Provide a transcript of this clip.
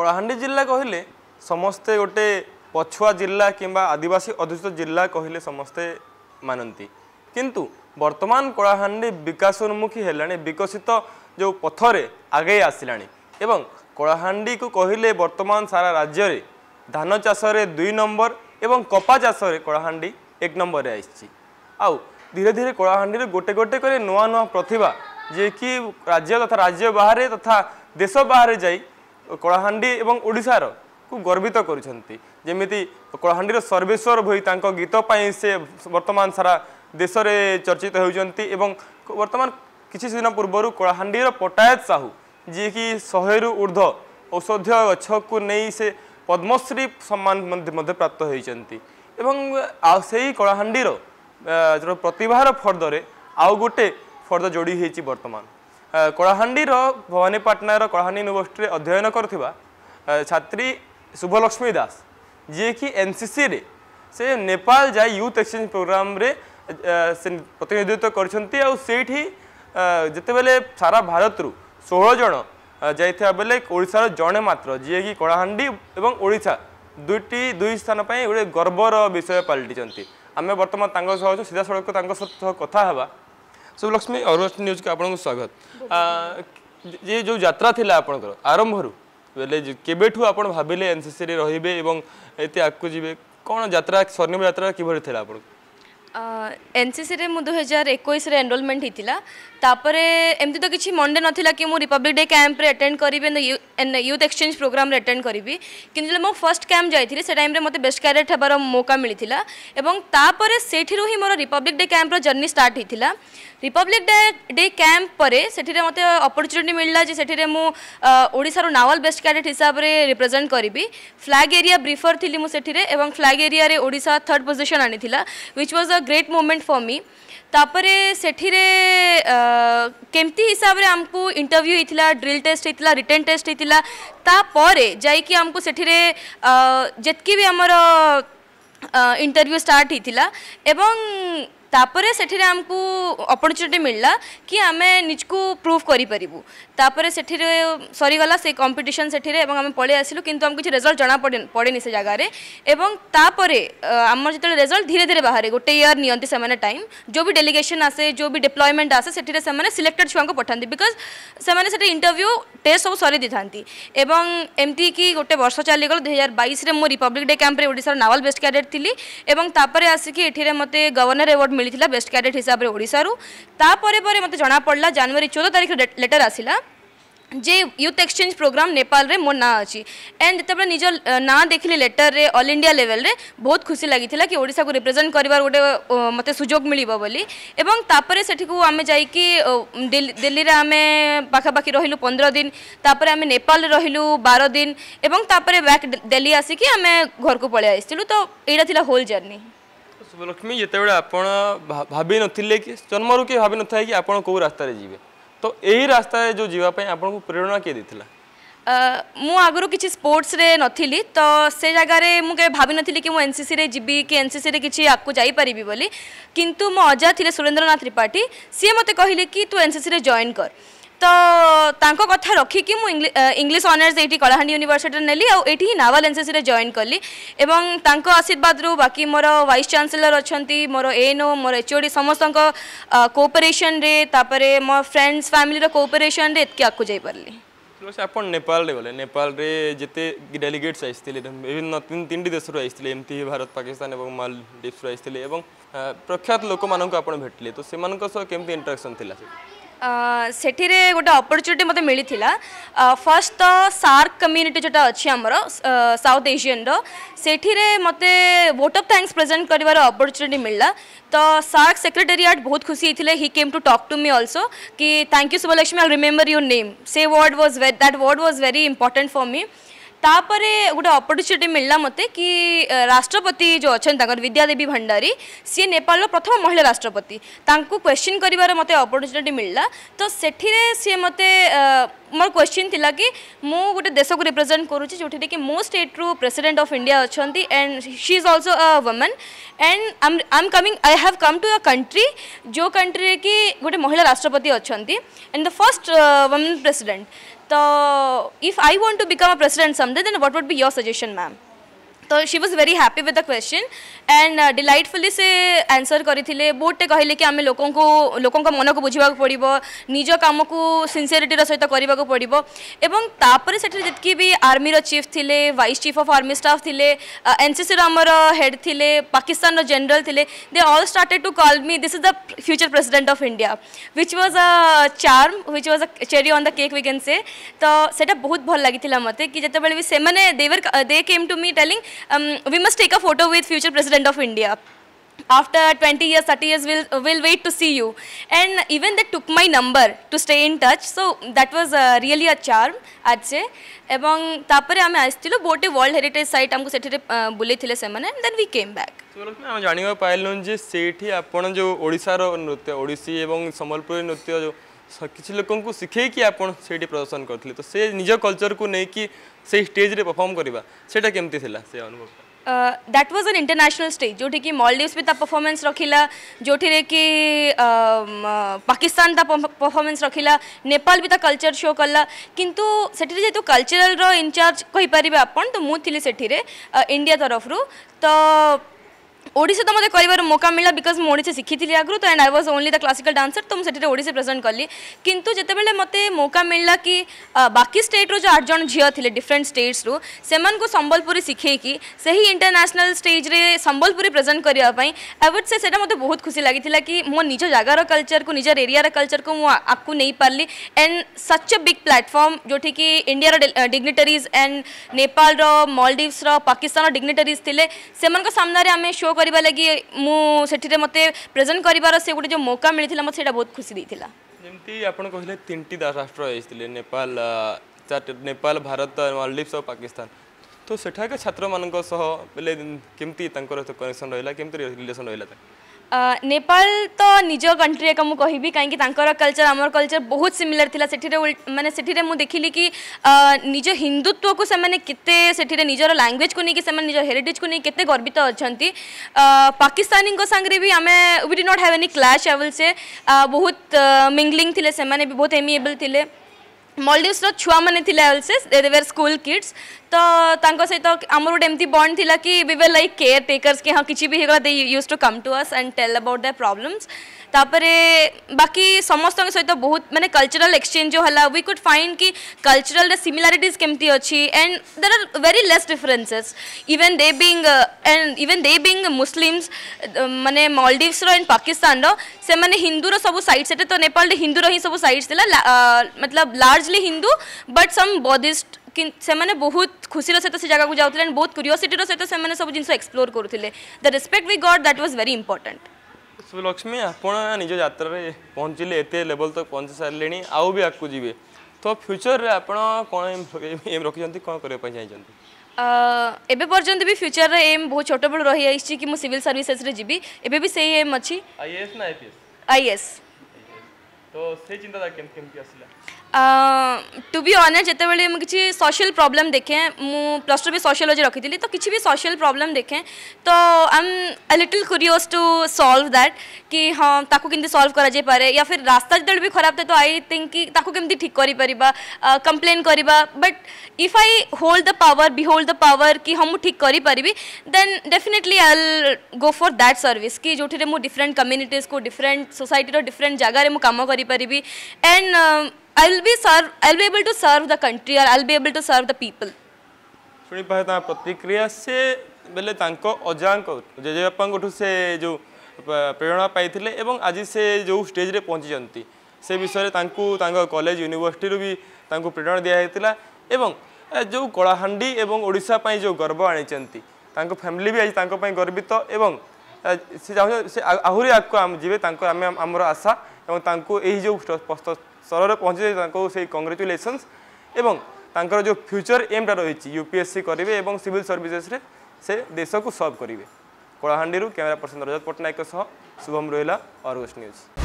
କଳାହାଣ୍ଡି ଜିଲ୍ଲା କହିଲେ ସମସ୍ତେ ଗୋଟେ ପଛୁଆ ଜିଲ୍ଲା କିମ୍ବା ଆଦିବାସୀ ଅଧ୍ୟୁଷିତ ଜିଲ୍ଲା କହିଲେ ସମସ୍ତେ ମାନନ୍ତି କିନ୍ତୁ ବର୍ତ୍ତମାନ କଳାହାଣ୍ଡି ବିକାଶୋନ୍ମୁଖୀ ହେଲାଣି ବିକଶିତ ଯେଉଁ ପଥରେ ଆଗେଇ ଆସିଲାଣି ଏବଂ କଳାହାଣ୍ଡିକୁ କହିଲେ ବର୍ତ୍ତମାନ ସାରା ରାଜ୍ୟରେ ଧାନ ଚାଷରେ ଦୁଇ ନମ୍ବର ଏବଂ କପା ଚାଷରେ କଳାହାଣ୍ଡି ଏକ ନମ୍ବରରେ ଆସିଛି ଆଉ ଧୀରେ ଧୀରେ କଳାହାଣ୍ଡିରେ ଗୋଟେ ଗୋଟେ କରି ନୂଆ ନୂଆ ପ୍ରତିଭା ଯିଏକି ରାଜ୍ୟ ତଥା ରାଜ୍ୟ ବାହାରେ ତଥା ଦେଶ ବାହାରେ ଯାଇ କଳାହାଣ୍ଡି ଏବଂ ଓଡ଼ିଶାର କୁ ଗର୍ବିତ କରୁଛନ୍ତି ଯେମିତି କଳାହାଣ୍ଡିର ସର୍ବେଶ୍ୱର ଭୋଇ ତାଙ୍କ ଗୀତ ପାଇଁ ସେ ବର୍ତ୍ତମାନ ସାରା ଦେଶରେ ଚର୍ଚ୍ଚିତ ହେଉଛନ୍ତି ଏବଂ ବର୍ତ୍ତମାନ କିଛି ଦିନ ପୂର୍ବରୁ କଳାହାଣ୍ଡିର ପଟ୍ଟାୟତ ସାହୁ ଯିଏକି ଶହେରୁ ଉର୍ଦ୍ଧ୍ୱ ଔଷଧୀୟ ଗଛକୁ ନେଇ ସେ ପଦ୍ମଶ୍ରୀ ସମ୍ମାନ ମଧ୍ୟ ପ୍ରାପ୍ତ ହୋଇଛନ୍ତି ଏବଂ ଆଉ ସେଇ କଳାହାଣ୍ଡିର ପ୍ରତିଭାର ଫର୍ଦ୍ଦରେ ଆଉ ଗୋଟେ ଫର୍ଦ୍ଦ ଯୋଡ଼ି ହୋଇଛି ବର୍ତ୍ତମାନ କଳାହାଣ୍ଡିର ଭବାନୀ ପାଟଣାର କଳାହାଣ୍ଡି ୟୁନିଭର୍ସିଟିରେ ଅଧ୍ୟୟନ କରୁଥିବା ଛାତ୍ରୀ ଶୁଭଲକ୍ଷ୍ମୀ ଦାସ ଯିଏକି ଏନ୍ସିସିରେ ସେ ନେପାଳ ଯାଇ ୟୁଥ୍ ଏକ୍ସଚେଞ୍ଜ ପ୍ରୋଗ୍ରାମରେ ସେ ପ୍ରତିନିଧିତ୍ୱ କରିଛନ୍ତି ଆଉ ସେଇଠି ଯେତେବେଳେ ସାରା ଭାରତରୁ ଷୋହଳ ଜଣ ଯାଇଥିବା ବେଳେ ଓଡ଼ିଶାର ଜଣେ ମାତ୍ର ଯିଏକି କଳାହାଣ୍ଡି ଏବଂ ଓଡ଼ିଶା ଦୁଇଟି ଦୁଇ ସ୍ଥାନ ପାଇଁ ଗୋଟେ ଗର୍ବର ବିଷୟ ପାଲଟିଛନ୍ତି ଆମେ ବର୍ତ୍ତମାନ ତାଙ୍କ ସହ ସିଧାସଳଖ ତାଙ୍କ ସହ କଥା ହେବା अरुण न्यूज़ ન્યૂઝ આપણું स्वागत ये जो यात्रा थिला आपणकर आरंभरू बेले केबेठू आपण भाबिले एनसीसी रे रहिबे एवं एते आगु जिबे स्वर्णिम यात्रा किभरि थिला एनसीसी मु दुई हजार एक एनरोलमेंट होता तापर एमती तो किसी मंडे ना कि रिपब्लिक डे कैंप अटेड करी यूथ एक्सचेंज प्रोग्राम अटेड करी कि जो मो फर्स्ट कैंप जाइली से टाइम मत बेस्ट क्याडेट होबार मौका मिलता और से ही मोर रिपब्लिक डे कैंप्र जर्नी स्टार्ट होता रिपब्लिक डे डे कैंप पर मत अपरच्युनिटी मिलला जे से मुशार नावल बेस्ट क्याडेट हिसाब से रिप्रेजेंट करी फ्लाग एरिया ब्रिफर थी मुझे और फ्लाग एरिया ओडा थर्ड पोजिशन आनी which was a great moment for me ତାପରେ ସେଠିରେ କେମିତି ହିସାବରେ ଆମକୁ ଇଣ୍ଟରଭ୍ୟୁ ହେଇଥିଲା ଡ୍ରିଲ୍ ଟେଷ୍ଟ ହେଇଥିଲା ରିଟର୍ନ ଟେଷ୍ଟ ହେଇଥିଲା ତାପରେ ଯାଇକି ଆମକୁ ସେଠିରେ ଯେତିକି ବି ଆମର ଇଣ୍ଟରଭ୍ୟୁ ଷ୍ଟାର୍ଟ ହେଇଥିଲା ଏବଂ ତାପରେ ସେଠିରେ ଆମକୁ ଅପରଚ୍ୟୁନିଟି ମିଳିଲା କି ଆମେ ନିଜକୁ ପ୍ରୁଭ୍ କରିପାରିବୁ ତାପରେ ସେଠିରେ ସରିଗଲା ସେ କମ୍ପିଟିସନ୍ ସେଠିରେ ଏବଂ ଆମେ ପଳେଇ ଆସିଲୁ କିନ୍ତୁ ଆମକୁ କିଛି ରେଜଲ୍ଟ ଜଣା ପଡ଼େନି ସେ ଜାଗାରେ ଏବଂ ତାପରେ ଆମର ଯେତେବେଳେ ରେଜଲ୍ଟ ଧୀରେ ଧୀରେ ବାହାରେ ଗୋଟେ ଇୟର୍ ନିଅନ୍ତି ସେମାନେ ଟାଇମ୍ ଯେଉଁ ବି ଡେଲିଗେସନ୍ ଆସେ ଯେଉଁ ବି ଡିପ୍ଲୟମେଣ୍ଟ ଆସେ ସେଠିରେ ସେମାନେ ସିଲେକ୍ଟେଡ୍ ଛୁଆଙ୍କୁ ପଠାନ୍ତି ବିକଜ୍ ସେମାନେ ସେଠି ଇଣ୍ଟରଭ୍ୟୁ ଟେଷ୍ଟ ସବୁ ସରି ଦେଇଥାନ୍ତି ଏବଂ ଏମିତିକି ଗୋଟେ ବର୍ଷ ଚାଲିଗଲା ଦୁଇ ହଜାର ବାଇଶରେ ମୁଁ ରିପବ୍ଲିକ୍ ଡେ କ୍ୟାମ୍ପରେ ଓଡ଼ିଶାର ନାୱାଲ୍ ବେଷ୍ଟ କ୍ୟାଡେଟ୍ ଥିଲି ଏବଂ ତାପରେ ଆସିକି ଏଠିରେ ମୋତେ ଗଭର୍ଣ୍ଣର ଆୱାର୍ଡ଼ मिली बेस्ट क्याडेट हिसाब से ओडारू तापर मत जमापड़ा जानुरी चौदह तारीख लेटर आसला जे यूथ एक्सचेंज प्रोग्राम नेपाल रे मो ना अच्छी एंड जिते निज ना देखिले लेटर रे ऑल इंडिया लेवल रे बहुत खुशी लगी कि ओडा को रिप्रेजेंट कर गोटे मत सुजोग मिल से आम जाइ दिल्ली में आम पखापाखी रही पंद्रह दिन तापर आम नेपाल रही बार दिन एवं तापर बैक दिल्ली आसिकी आम घर को पलि आसलु तो यहाँ होल जर्नी ଲକ୍ଷ୍ମୀ ଯେତେବେଳେ ଆପଣ ଭାବିନଥିଲେ କି ଜନ୍ମରୁ କିଏ ଭାବିନଥାଏ କି ଆପଣ କେଉଁ ରାସ୍ତାରେ ଯିବେ ତ ଏହି ରାସ୍ତାରେ ଯେଉଁ ଯିବା ପାଇଁ ଆପଣଙ୍କୁ ପ୍ରେରଣା କିଏ ଦେଇଥିଲା ମୁଁ ଆଗରୁ କିଛି ସ୍ପୋର୍ଟସରେ ନଥିଲି ତ ସେ ଜାଗାରେ ମୁଁ କେବେ ଭାବିନଥିଲି କି ମୁଁ ଏନ୍ସିସିରେ ଯିବି କି ଏନ୍ସିସିରେ କିଛି ଆଗକୁ ଯାଇପାରିବି ବୋଲି କିନ୍ତୁ ମୋ ଅଜା ଥିଲେ ସୁରେନ୍ଦ୍ରନାଥ ତ୍ରିପାଠୀ ସିଏ ମୋତେ କହିଲେ କି ତୁ ଏନ୍ସିସିରେ ଜଏନ୍ କର ତ ତାଙ୍କ କଥା ରଖିକି ମୁଁ ଇଂଲିଶ ଅନର୍ସ ଏଇଠି କଳାହାଣ୍ଡି ୟୁନିଭର୍ସିଟିରେ ନେଲି ଆଉ ଏଇଠି ହିଁ ନାଭାଲ ଏନ୍ସିସିରେ ଜଏନ୍ କଲି ଏବଂ ତାଙ୍କ ଆଶୀର୍ବାଦରୁ ବାକି ମୋର ଭାଇସ୍ ଚାନ୍ସେଲର ଅଛନ୍ତି ମୋର ଏଏନ୍ଓ ମୋର ଏଚ୍ଓଡ଼ି ସମସ୍ତଙ୍କ କୋଅପରେସନ୍ରେ ତାପରେ ମୋ ଫ୍ରେଣ୍ଡସ୍ ଫ୍ୟାମିଲିର କୋଅପରେସନ୍ରେ ଏତିକି ଆଗକୁ ଯାଇପାରିଲି ଆପଣ ନେପାଳରେ ଗଲେ ନେପାଳରେ ଯେତେ ଡେଲିଗେଟ୍ସ ଆସିଥିଲେ ବିଭିନ୍ନ ତିନିଟି ଦେଶରୁ ଆସିଥିଲେ ଏମିତି ଭାରତ ପାକିସ୍ତାନ ଏବଂ ମାଲଦ୍ୱୀପସରୁ ଆସିଥିଲେ ଏବଂ ପ୍ରଖ୍ୟାତ ଲୋକମାନଙ୍କୁ ଆପଣ ଭେଟିଲେ ତ ସେମାନଙ୍କ ସହ କେମିତି ଇଣ୍ଟରାକ୍ସନ୍ ଥିଲା ସେଠିରେ ଗୋଟେ ଅପରଚ୍ୟୁନିଟି ମୋତେ ମିଳିଥିଲା ଫାର୍ଷ୍ଟ ତ ସାର୍କ କମ୍ୟୁନିଟି ଯେଉଁଟା ଅଛି ଆମର ସାଉଥ୍ ଏସିଆନ୍ର ସେଠିରେ ମୋତେ ଭୋଟ୍ ଅଫ୍ ଥ୍ୟାଙ୍କସ୍ ପ୍ରେଜେଣ୍ଟ କରିବାର ଅପରଚ୍ୟୁନିଟି ମିଳିଲା ତ ସାର୍କ ସେକ୍ରେଟେରିଆଟ ବହୁତ ଖୁସି ହେଇଥିଲେ he came to talk to me also କି thank you Subhalakshmi I remember your name ସେ word was that word was very important for me ତାପରେ ଗୋଟେ ଅପରଚ୍ୟୁନିଟି ମିଳିଲା ମୋତେ କି ରାଷ୍ଟ୍ରପତି ଯେଉଁ ଅଛନ୍ତି ତାଙ୍କର ବିଦ୍ୟାଦେବୀ ଭଣ୍ଡାରୀ ସିଏ ନେପାଳର ପ୍ରଥମ ମହିଳା ରାଷ୍ଟ୍ରପତି ତାଙ୍କୁ କ୍ୱେଶ୍ଚିନ୍ କରିବାର ମୋତେ ଅପରଚ୍ୟୁନିଟି ମିଳିଲା ତ ସେଠିରେ ସିଏ ମୋତେ ମୋର କ୍ୱେଶ୍ଚିନ୍ ଥିଲା କି ମୁଁ ଗୋଟେ ଦେଶକୁ ରିପ୍ରେଜେଣ୍ଟ କରୁଛି ଯେଉଁଠାରେ କି ମୋ ଷ୍ଟେଟ୍ରୁ ପ୍ରେସିଡେଣ୍ଟ ଅଫ୍ ଇଣ୍ଡିଆ ଅଛନ୍ତି and she is also a woman and I am coming I have come to a country ଯେଉଁ କଣ୍ଟ୍ରିରେ କି ଗୋଟେ ମହିଳା ରାଷ୍ଟ୍ରପତି ଅଛନ୍ତି and the first woman president ତ if I want to become a president someday then what would be your suggestion ma'am तो she was very happy with the question and delightfully से आंसर करते बोर्डटे कहले कि आम लोक लोक मन को बुझा पड़ो निज कम को सिनसीयरीटर सहित करने पड़ो एवं तापर से भी आर्मी चीफ थे vice chief of army staff थे एनसीसी आमर हेड थे पाकिस्तान जेनेल थे they all started to call me this is the future president of India which was a charm which was a cherry on the cake we can say तो सेटा बहुत भल लगी मत कि जिते भी से they came to me telling um, we must take a photo with future president of India after 20 years, 30 years, we'll, we'll wait to see you. And even they took my number to stay in touch. So that was uh, really a charm, I'd say. এবং তারপরে আমি আসছিল বোটে world heritage site আমাকে সেটি বুলেইলে সেমানে then we came back আমি জাঁয়া পাইলু যে সেইটি আপনার যে ওড়িশার নৃত্য ওড়িশী এবং সম্বলপুরী କିଛି लोक ଶିଖେଇକି ଆପଣ ସେଇଠି ପ୍ରଦର୍ଶନ କରିଥିଲେ ତ ସେ ନିଜ କଲଚରକୁ ନେଇକି ସେଇ ଷ୍ଟେଜ୍ରେ ପରଫର୍ମ କରିବା ସେଇଟା କେମିତି ଥିଲା ସେ ଅନୁଭବଟା that was an international stage जो कि मलडीव्स भी ता परफॉर्मेंस रखिला जोठी कि पाकिस्तान ता परफॉर्मेंस रखिला नेपाल भी कल्चर शो कला किंतु सेठी जेतु कल्चरल रो इंचार्ज कहि तो मुझे थिली सेठी इंडिया तरफ रू तो ओडिसी तो मतलब कर मौका मिला बिकज मुझे शिखी आगु तो and I was only the classical dancer तो मुझे ओडिसी प्रेजेंट कली कितु जितेबाला मत मौका मिलला कि बाकी स्टेट्रु जो आठ जन झील थे डिफरेन्ट रू से संबलपुरी शिखेकि से ही इंटरनेशनल स्टेज्रे संबलपुरी प्रेजेंट करने आई वुड से मत बहुत खुशी लगी कि मो निज जगार कलचर को निज़र एरिया कलचर को मुझे नहीं पारि and such a big platform जोटि कि India dignitaries and Nepal Maldives Pakistan dignitaries थे सामने आम शो କରିବା ଲାଗି ମୁଁ ସେଠିରେ ମୋତେ ପ୍ରେଜେଣ୍ଟ କରିବାର ସେ ଗୋଟେ ଯେଉଁ ମୌକା ମିଳିଥିଲା ମୋତେ ସେଇଟା ବହୁତ ଖୁସି ଦେଇଥିଲା ଯେମିତି ଆପଣ କହିଲେ ତିନିଟି ରାଷ୍ଟ୍ର ଯାଇଥିଲେ ନେପାଳ ନେପାଳ ଭାରତ ମାଲଡିଭ୍ସ ଆଉ ପାକିସ୍ତାନ ତ ସେଠାକା ଛାତ୍ରମାନଙ୍କ ସହ ବେଲେ କେମିତି ତାଙ୍କର କନେକ୍ସନ୍ ରହିଲା କେମିତି ରିଲେସନ୍ ରହିଲା नेपाल तो निज कंट्री एका म कहि कहीं तर कलचर आमर कलचर बहुत सिमिलर से सेठिरे म देखिली कि निज हिंदुत्व हिन्दुत्वको सेठिरे निजर लांगुएज को नेक निज हेरिटेज को नहीं के गर्वित अच्छा पाकिस्तानी साङ्गले भी आम we did not have any clash I will say बहुत मिंगलिंग थिले भी बहुत एमिएबल थिले मल्डीव छुआ मैंने स्कूल किड्स तो सहित आम गोटे एम बंड थी कि we were like caretakers कि हाँ किसी भी used to come to us and tell about their problems तापरे बाकी समस्त सहित बहुत मानते कलचराल एक्सचेज जो है वी कुड फाइंड कि कलचराल सिमिलारीट केमती अच्छी and there are very less differences even they being and even they being Muslims मानने मलडीव्स एंड पाकिस्तान से मैंने हिंदूर सब सैड से तो नेपाल हिंदूर ही सब सैड्स थी मतलब largely Hindu but some Buddhist से बहुत खुशी सहित से जगह को जाते बहुत क्यूरीयसीटर सहित से सब जिन एक्सप्लोर करते the respect we got that was very important Subhalakshmi ଆପଣ ନିଜ ଯାତ୍ରାରେ ପହଞ୍ଚିଲେ ଏତେ ଲେବଲ୍ ତକ୍ ପହଞ୍ଚି ସାରିଲେଣି ଆଉ ବି ଆଗକୁ ଯିବେ ତ ଫ୍ୟୁଚରରେ ଆପଣ କ'ଣ ଏମ୍ ରଖିଛନ୍ତି କ'ଣ କରିବା ପାଇଁ ଚାହିଁଛନ୍ତି ଏବେ ପର୍ଯ୍ୟନ୍ତ ବି ଫ୍ୟୁଚରର ଏମ୍ ବହୁତ ଛୋଟ ବେଳୁ ରହିଯାଇଛି କି ମୁଁ ସିଭିଲ୍ ସର୍ଭିସେସ୍ରେ ଯିବି ଏବେ ବି ସେଇ ଏମ୍ ଅଛି ଆଇଏଏସ୍ ନା ଆଇପିଏସ୍ ଆଇଏସ୍ ତ ସେଇ ଚିନ୍ତାଧାରା କେମିତି ଆସିଲା टू बी अनेस्ट जितेबले किसी सोशल प्रोब्लेम देखे मु प्लस टू भी सोशियोलोजी रखी तो किसी भी सोशल प्रोब्लेम देखे तो I am a little curious to solve that कि हाँ ताकू केमती सॉल्व करा जाई या फिर रास्ता जो भी खराब था तो आई थिंक कि ताकू ठीक करी परबा करवा but if I hold the power be hold the power कि हाँ मुझे ठीक करी पारिबी then definitely I go for that service कि जो डिफरेन्ट कम्युनिटीज को डिफरेन्ट सोसाइटी डिफरेन्ट जगार मुझे कम करी and I'll be serve I'll be able to serve the country or I'll be able to serve the people. শুনি পাহে তা প্রতিক্রিয়া সে বেলে তাঙ্ক অজাঙ্ক জেজেবাপাঙ্কঠু সে যে প্রেরণা পাইলে এবং আজি সে যে স্টেজে পঞ্চিছন্তি সে বিষয়ে তাঙ্কু তাঙ্ক কলেজ ইউনিভার্সিটিরু বি তাঙ্কু প্রেরণা দিয়া হয়েছিলা এবং যে কলাহান্ডি এবং ওড়িশা পাই যে গর্ব আনিছন্তি তাঙ্ক ফ্যামিলি বি আজি তাঙ্ক পাই গর্বিত এবং সে চাহুছেন সে আহুরি আগকু আম যিবে তাঙ্ক আমি আমার আশা এবং তাঙ্কু এই যে ସ୍ତରରେ ପହଞ୍ଚିଯାଇଛି ତାଙ୍କୁ ସେଇ କଂଗ୍ରାଚୁଲେସନ୍ସ ଏବଂ ତାଙ୍କର ଯେଉଁ ଫ୍ୟୁଚର୍ ଏମ୍ଟା ରହିଛି ୟୁପିଏସ୍ସି କରିବେ ଏବଂ ସିଭିଲ୍ ସର୍ଭିସେସ୍ରେ ସେ ଦେଶକୁ ସର୍ଭ କରିବେ କଳାହାଣ୍ଡିରୁ କ୍ୟାମେରା ପର୍ସନ୍ ରଜତ ପଟ୍ଟନାୟକଙ୍କ ସହ ଶୁଭମ ରୋହିଲା ଅର୍ଗସ୍ ନ୍ୟୁଜ୍